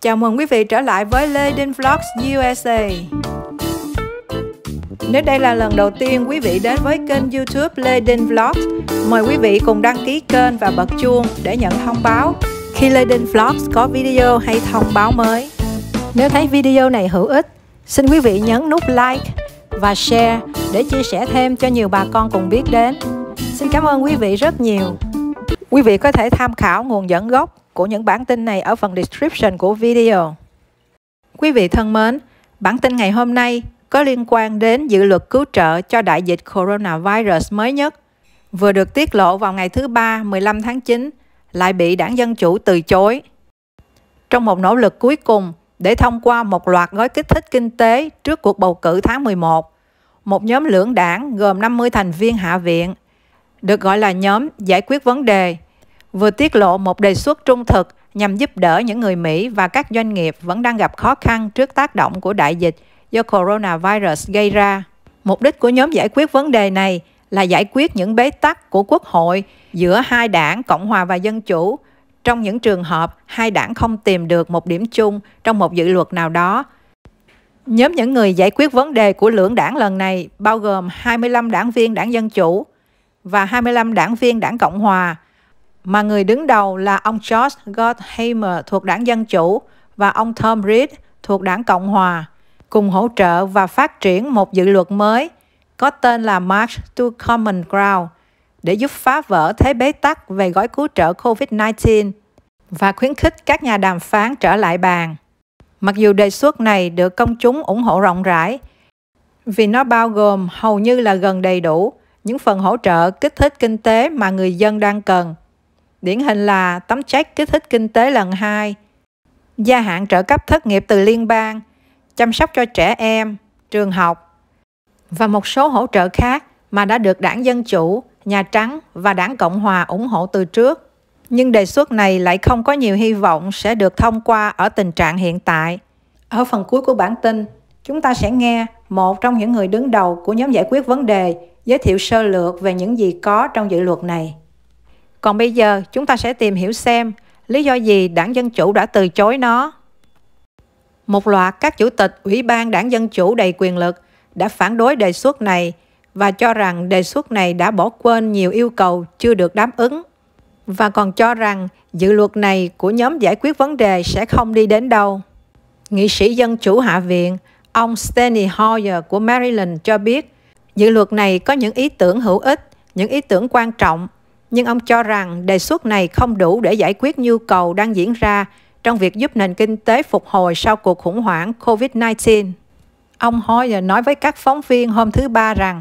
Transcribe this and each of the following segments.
Chào mừng quý vị trở lại với Lê Đinh Vlogs USA Nếu đây là lần đầu tiên quý vị đến với kênh youtube Lê Đinh Vlogs Mời quý vị cùng đăng ký kênh và bật chuông để nhận thông báo Khi Lê Đinh Vlogs có video hay thông báo mới Nếu thấy video này hữu ích Xin quý vị nhấn nút like và share để chia sẻ thêm cho nhiều bà con cùng biết đến Xin cảm ơn quý vị rất nhiều Quý vị có thể tham khảo nguồn dẫn gốc của những bản tin này ở phần description của video. Quý vị thân mến, bản tin ngày hôm nay có liên quan đến dự luật cứu trợ cho đại dịch coronavirus mới nhất vừa được tiết lộ vào ngày thứ Ba 15 tháng 9 lại bị đảng Dân Chủ từ chối. Trong một nỗ lực cuối cùng để thông qua một loạt gói kích thích kinh tế trước cuộc bầu cử tháng 11, một nhóm lưỡng đảng gồm 50 thành viên hạ viện, được gọi là nhóm giải quyết vấn đề, vừa tiết lộ một đề xuất trung thực nhằm giúp đỡ những người Mỹ và các doanh nghiệp vẫn đang gặp khó khăn trước tác động của đại dịch do coronavirus gây ra. Mục đích của nhóm giải quyết vấn đề này là giải quyết những bế tắc của Quốc hội giữa hai đảng Cộng hòa và Dân chủ trong những trường hợp hai đảng không tìm được một điểm chung trong một dự luật nào đó. Nhóm những người giải quyết vấn đề của lưỡng đảng lần này bao gồm 25 đảng viên đảng Dân chủ và 25 đảng viên đảng Cộng hòa mà người đứng đầu là ông George Gottheimer thuộc đảng Dân Chủ và ông Tom Reed thuộc đảng Cộng Hòa, cùng hỗ trợ và phát triển một dự luật mới có tên là March to Common Ground để giúp phá vỡ thế bế tắc về gói cứu trợ COVID-19 và khuyến khích các nhà đàm phán trở lại bàn. Mặc dù đề xuất này được công chúng ủng hộ rộng rãi, vì nó bao gồm hầu như là gần đầy đủ những phần hỗ trợ kích thích kinh tế mà người dân đang cần – điển hình là tấm check kích thích kinh tế lần 2, gia hạn trợ cấp thất nghiệp từ liên bang, chăm sóc cho trẻ em, trường học và một số hỗ trợ khác mà đã được đảng Dân Chủ, Nhà Trắng và đảng Cộng Hòa ủng hộ từ trước. Nhưng đề xuất này lại không có nhiều hy vọng sẽ được thông qua ở tình trạng hiện tại. Ở phần cuối của bản tin, chúng ta sẽ nghe một trong những người đứng đầu của nhóm giải quyết vấn đề giới thiệu sơ lược về những gì có trong dự luật này. Còn bây giờ chúng ta sẽ tìm hiểu xem lý do gì đảng Dân Chủ đã từ chối nó. Một loạt các chủ tịch Ủy ban đảng Dân Chủ đầy quyền lực đã phản đối đề xuất này và cho rằng đề xuất này đã bỏ quên nhiều yêu cầu chưa được đáp ứng và còn cho rằng dự luật này của nhóm giải quyết vấn đề sẽ không đi đến đâu. Nghị sĩ Dân Chủ Hạ viện, ông Steny Hoyer của Maryland cho biết dự luật này có những ý tưởng hữu ích, những ý tưởng quan trọng nhưng ông cho rằng đề xuất này không đủ để giải quyết nhu cầu đang diễn ra trong việc giúp nền kinh tế phục hồi sau cuộc khủng hoảng COVID-19. Ông Hoyer nói với các phóng viên hôm thứ Ba rằng,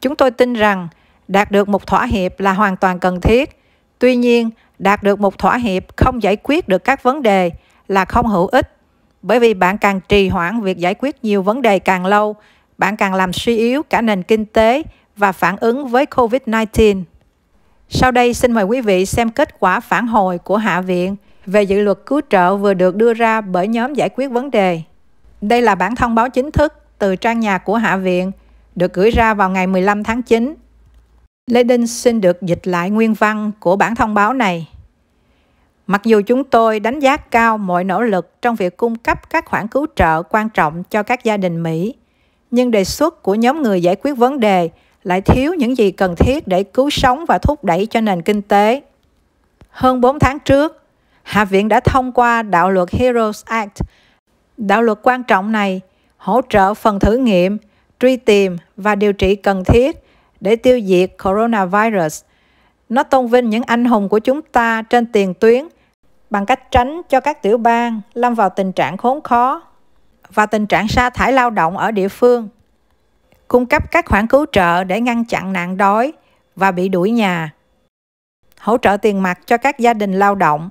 chúng tôi tin rằng đạt được một thỏa hiệp là hoàn toàn cần thiết. Tuy nhiên, đạt được một thỏa hiệp không giải quyết được các vấn đề là không hữu ích, bởi vì bạn càng trì hoãn việc giải quyết nhiều vấn đề càng lâu, bạn càng làm suy yếu cả nền kinh tế và phản ứng với COVID-19. Sau đây xin mời quý vị xem kết quả phản hồi của Hạ viện về dự luật cứu trợ vừa được đưa ra bởi nhóm giải quyết vấn đề. Đây là bản thông báo chính thức từ trang nhà của Hạ viện, được gửi ra vào ngày 15 tháng 9. Lê Đinh xin được dịch lại nguyên văn của bản thông báo này. Mặc dù chúng tôi đánh giá cao mọi nỗ lực trong việc cung cấp các khoản cứu trợ quan trọng cho các gia đình Mỹ, nhưng đề xuất của nhóm người giải quyết vấn đề lại thiếu những gì cần thiết để cứu sống và thúc đẩy cho nền kinh tế. Hơn 4 tháng trước, Hạ viện đã thông qua đạo luật Heroes Act. Đạo luật quan trọng này hỗ trợ phần thử nghiệm, truy tìm và điều trị cần thiết để tiêu diệt coronavirus. Nó tôn vinh những anh hùng của chúng ta trên tiền tuyến bằng cách tránh cho các tiểu bang lâm vào tình trạng khốn khó và tình trạng sa thải lao động ở địa phương cung cấp các khoản cứu trợ để ngăn chặn nạn đói và bị đuổi nhà. Hỗ trợ tiền mặt cho các gia đình lao động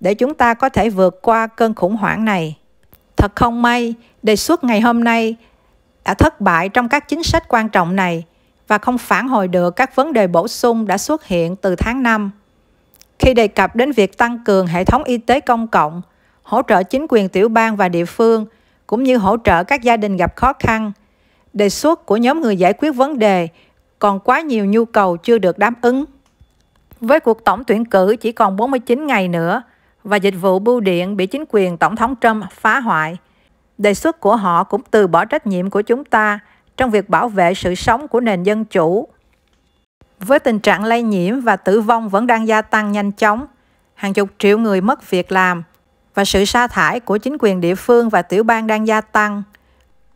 để chúng ta có thể vượt qua cơn khủng hoảng này. Thật không may, đề xuất ngày hôm nay đã thất bại trong các chính sách quan trọng này và không phản hồi được các vấn đề bổ sung đã xuất hiện từ tháng 5. Khi đề cập đến việc tăng cường hệ thống y tế công cộng, hỗ trợ chính quyền tiểu bang và địa phương cũng như hỗ trợ các gia đình gặp khó khăn, đề xuất của nhóm người giải quyết vấn đề còn quá nhiều nhu cầu chưa được đáp ứng. Với cuộc tổng tuyển cử chỉ còn 49 ngày nữa và dịch vụ bưu điện bị chính quyền Tổng thống Trump phá hoại, đề xuất của họ cũng từ bỏ trách nhiệm của chúng ta trong việc bảo vệ sự sống của nền dân chủ. Với tình trạng lây nhiễm và tử vong vẫn đang gia tăng nhanh chóng, hàng chục triệu người mất việc làm và sự sa thải của chính quyền địa phương và tiểu bang đang gia tăng –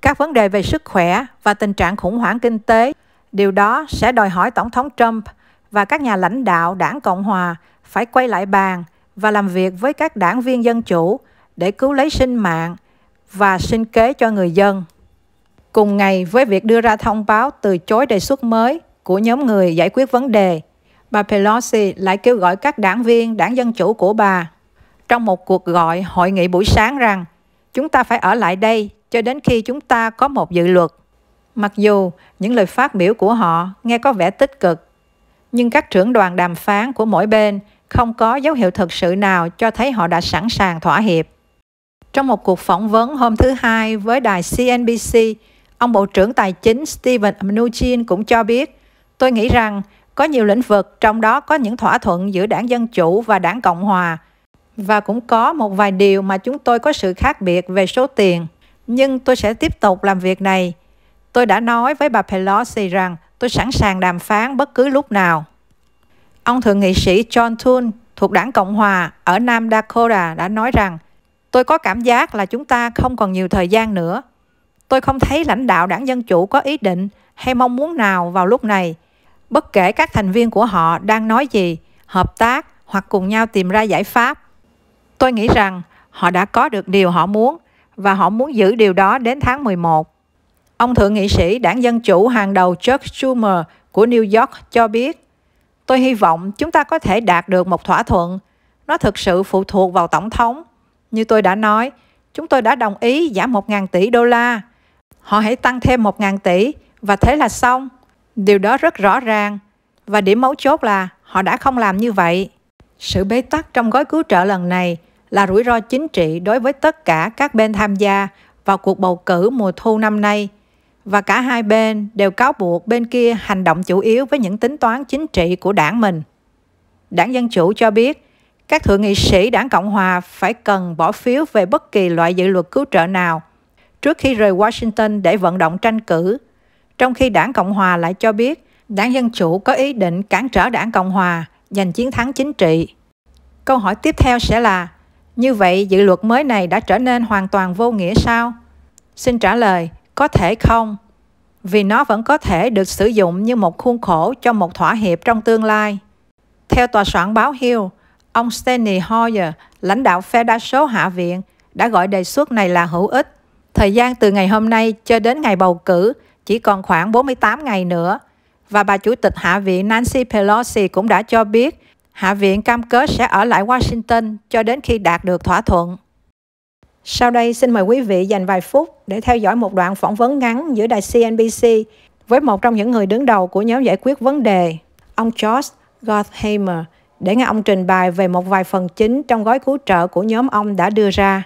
các vấn đề về sức khỏe và tình trạng khủng hoảng kinh tế. Điều đó sẽ đòi hỏi Tổng thống Trump và các nhà lãnh đạo đảng Cộng Hòa phải quay lại bàn và làm việc với các đảng viên dân chủ để cứu lấy sinh mạng và sinh kế cho người dân. Cùng ngày với việc đưa ra thông báo từ chối đề xuất mới của nhóm người giải quyết vấn đề, bà Pelosi lại kêu gọi các đảng viên đảng Dân Chủ của bà trong một cuộc gọi hội nghị buổi sáng rằng chúng ta phải ở lại đây cho đến khi chúng ta có một dự luật. Mặc dù những lời phát biểu của họ nghe có vẻ tích cực, nhưng các trưởng đoàn đàm phán của mỗi bên không có dấu hiệu thực sự nào cho thấy họ đã sẵn sàng thỏa hiệp. Trong một cuộc phỏng vấn hôm thứ Hai với đài CNBC, ông Bộ trưởng Tài chính Steven Mnuchin cũng cho biết, tôi nghĩ rằng có nhiều lĩnh vực trong đó có những thỏa thuận giữa đảng Dân Chủ và đảng Cộng Hòa và cũng có một vài điều mà chúng tôi có sự khác biệt về số tiền nhưng tôi sẽ tiếp tục làm việc này. Tôi đã nói với bà Pelosi rằng tôi sẵn sàng đàm phán bất cứ lúc nào. Ông thượng nghị sĩ John Thune thuộc đảng Cộng Hòa ở Nam Dakota đã nói rằng Tôi có cảm giác là chúng ta không còn nhiều thời gian nữa. Tôi không thấy lãnh đạo đảng Dân Chủ có ý định hay mong muốn nào vào lúc này. Bất kể các thành viên của họ đang nói gì, hợp tác hoặc cùng nhau tìm ra giải pháp. Tôi nghĩ rằng họ đã có được điều họ muốn và họ muốn giữ điều đó đến tháng 11. Ông thượng nghị sĩ đảng Dân Chủ hàng đầu Chuck Schumer của New York cho biết, Tôi hy vọng chúng ta có thể đạt được một thỏa thuận. Nó thực sự phụ thuộc vào Tổng thống. Như tôi đã nói, chúng tôi đã đồng ý giảm 1.000 tỷ đô la. Họ hãy tăng thêm 1.000 tỷ và thế là xong. Điều đó rất rõ ràng. Và điểm mấu chốt là họ đã không làm như vậy. Sự bế tắc trong gói cứu trợ lần này là rủi ro chính trị đối với tất cả các bên tham gia vào cuộc bầu cử mùa thu năm nay và cả hai bên đều cáo buộc bên kia hành động chủ yếu với những tính toán chính trị của đảng mình. Đảng Dân Chủ cho biết, các thượng nghị sĩ đảng Cộng Hòa phải cần bỏ phiếu về bất kỳ loại dự luật cứu trợ nào trước khi rời Washington để vận động tranh cử, trong khi đảng Cộng Hòa lại cho biết đảng Dân Chủ có ý định cản trở đảng Cộng Hòa giành chiến thắng chính trị. Câu hỏi tiếp theo sẽ là như vậy dự luật mới này đã trở nên hoàn toàn vô nghĩa sao? Xin trả lời, có thể không. Vì nó vẫn có thể được sử dụng như một khuôn khổ cho một thỏa hiệp trong tương lai. Theo tòa soạn báo Hill, ông Steny Hoyer, lãnh đạo phe đa số Hạ viện, đã gọi đề xuất này là hữu ích. Thời gian từ ngày hôm nay cho đến ngày bầu cử chỉ còn khoảng 48 ngày nữa và bà Chủ tịch Hạ viện Nancy Pelosi cũng đã cho biết Hạ viện cam kết sẽ ở lại Washington cho đến khi đạt được thỏa thuận. Sau đây xin mời quý vị dành vài phút để theo dõi một đoạn phỏng vấn ngắn giữa đài CNBC với một trong những người đứng đầu của nhóm giải quyết vấn đề, ông George Gottheimer, để nghe ông trình bày về một vài phần chính trong gói cứu trợ của nhóm ông đã đưa ra.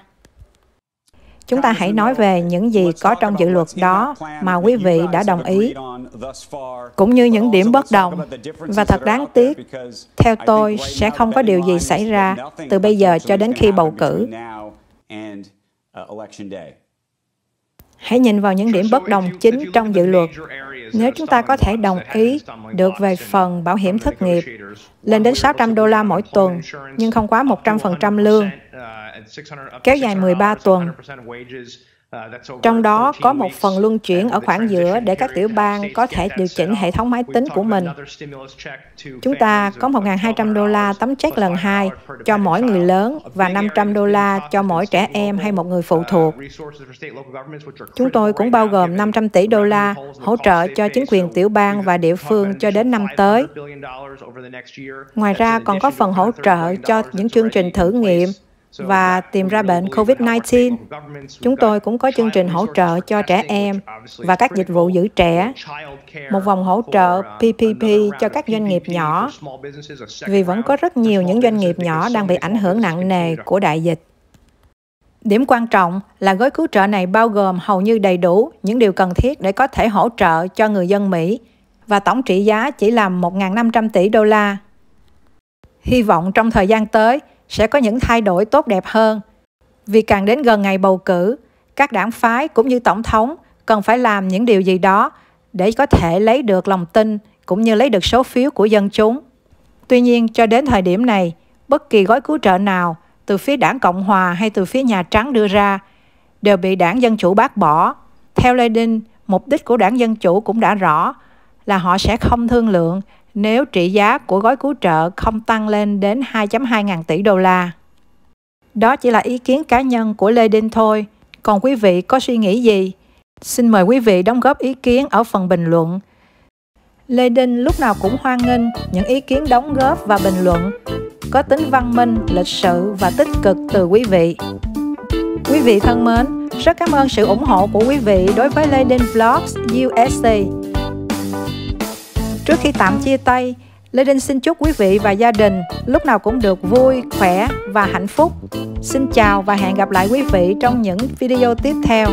Chúng ta hãy nói về những gì có trong dự luật đó mà quý vị đã đồng ý, cũng như những điểm bất đồng. Và thật đáng tiếc, theo tôi, sẽ không có điều gì xảy ra từ bây giờ cho đến khi bầu cử. Hãy nhìn vào những điểm bất đồng chính trong dự luật. Nếu chúng ta có thể đồng ý được về phần bảo hiểm thất nghiệp lên đến 600 đô la mỗi tuần, nhưng không quá 100% lương, kéo dài 13 tuần. Uh, Trong đó có một phần luân chuyển ở khoảng giữa để các tiểu bang có thể điều chỉnh hệ thống máy tính của mình. Chúng ta có 1.200 đô la tấm check lần hai cho mỗi người lớn và 500 đô la cho mỗi trẻ em hay một người phụ uh, thuộc. Chúng tôi cũng bao gồm 500 tỷ đô la hỗ trợ cho chính quyền tiểu bang và địa phương cho đến năm tới. Ngoài ra còn có phần hỗ trợ cho những chương trình thử nghiệm và tìm ra bệnh COVID-19. Chúng tôi cũng có chương trình hỗ trợ cho trẻ em và các dịch vụ giữ trẻ, một vòng hỗ trợ PPP uh, cho các doanh nghiệp nhỏ, vì vẫn có rất nhiều những doanh nghiệp nhỏ đang bị ảnh hưởng nặng nề của đại dịch. Điểm quan trọng là gói cứu trợ này bao gồm hầu như đầy đủ những điều cần thiết để có thể hỗ trợ cho người dân Mỹ và tổng trị giá chỉ là 1.500 tỷ đô la. Hy vọng trong thời gian tới, sẽ có những thay đổi tốt đẹp hơn. Vì càng đến gần ngày bầu cử, các đảng phái cũng như tổng thống cần phải làm những điều gì đó để có thể lấy được lòng tin cũng như lấy được số phiếu của dân chúng. Tuy nhiên, cho đến thời điểm này, bất kỳ gói cứu trợ nào từ phía đảng Cộng Hòa hay từ phía Nhà Trắng đưa ra đều bị đảng Dân Chủ bác bỏ. Theo Lenin, mục đích của đảng Dân Chủ cũng đã rõ là họ sẽ không thương lượng nếu trị giá của gói cứu trợ không tăng lên đến 2.2 ngàn tỷ đô la. Đó chỉ là ý kiến cá nhân của Lê Đinh thôi, còn quý vị có suy nghĩ gì? Xin mời quý vị đóng góp ý kiến ở phần bình luận. Lê Đinh lúc nào cũng hoan nghênh những ý kiến đóng góp và bình luận có tính văn minh, lịch sự và tích cực từ quý vị. Quý vị thân mến, rất cảm ơn sự ủng hộ của quý vị đối với Lê Đinh Vlogs USA. Trước khi tạm chia tay, Lê Đinh xin chúc quý vị và gia đình lúc nào cũng được vui, khỏe và hạnh phúc. Xin chào và hẹn gặp lại quý vị trong những video tiếp theo.